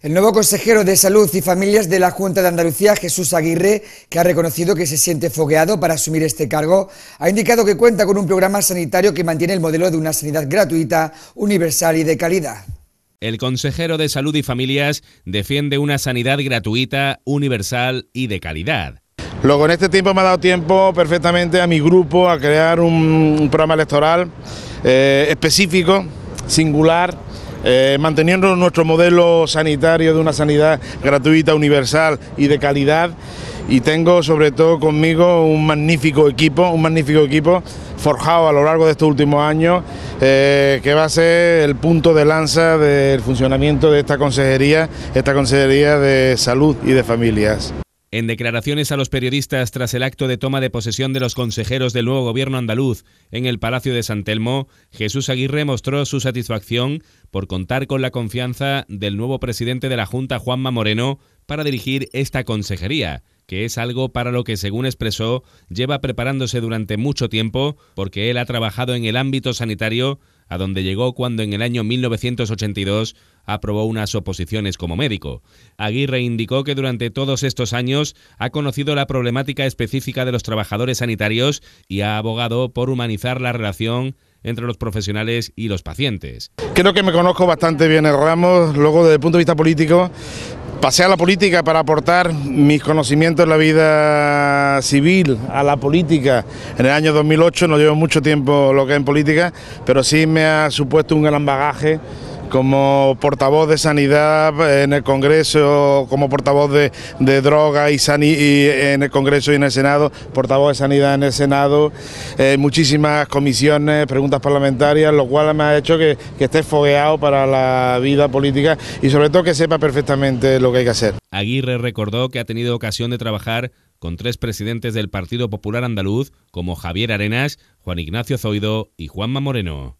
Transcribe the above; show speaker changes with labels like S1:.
S1: El nuevo consejero de Salud y Familias de la Junta de Andalucía, Jesús Aguirre, que ha reconocido que se siente fogueado para asumir este cargo, ha indicado que cuenta con un programa sanitario que mantiene el modelo de una sanidad gratuita, universal y de calidad.
S2: El consejero de Salud y Familias defiende una sanidad gratuita, universal y de calidad.
S1: Luego, en este tiempo me ha dado tiempo perfectamente a mi grupo a crear un, programa electoral eh, específico, singular, eh, manteniendo nuestro modelo sanitario de una sanidad gratuita, universal y de calidad. Y tengo sobre todo conmigo un magnífico equipo, un magnífico equipo forjado a lo largo de estos últimos años, eh, que va a ser el punto de lanza del funcionamiento de esta consejería, esta consejería de salud y de familias.
S2: En declaraciones a los periodistas tras el acto de toma de posesión de los consejeros del nuevo gobierno andaluz en el Palacio de San Telmo, Jesús Aguirre mostró su satisfacción por contar con la confianza del nuevo presidente de la Junta, Juanma Moreno, para dirigir esta consejería, que es algo para lo que, según expresó, lleva preparándose durante mucho tiempo porque él ha trabajado en el ámbito sanitario a donde llegó cuando en el año 1982 aprobó unas oposiciones como médico. Aguirre indicó que durante todos estos años ha conocido la problemática específica de los trabajadores sanitarios y ha abogado por humanizar la relación entre los profesionales y los pacientes.
S1: Creo que me conozco bastante bien el ramo, luego desde el punto de vista político pasé a la política para aportar mis conocimientos en la vida civil, a la política. En el año 2008 no llevo mucho tiempo lo que es en política, pero sí me ha supuesto un gran bagaje como portavoz de sanidad en el Congreso, como portavoz de, de droga y, en el Congreso y en el Senado, portavoz de sanidad en el Senado, eh, muchísimas comisiones, preguntas parlamentarias, lo cual me ha hecho que, que esté fogueado para la vida política y sobre todo que sepa perfectamente lo que hay que hacer.
S2: Aguirre recordó que ha tenido ocasión de trabajar con tres presidentes del Partido Popular Andaluz como Javier Arenas, Juan Ignacio Zoido y Juanma Moreno.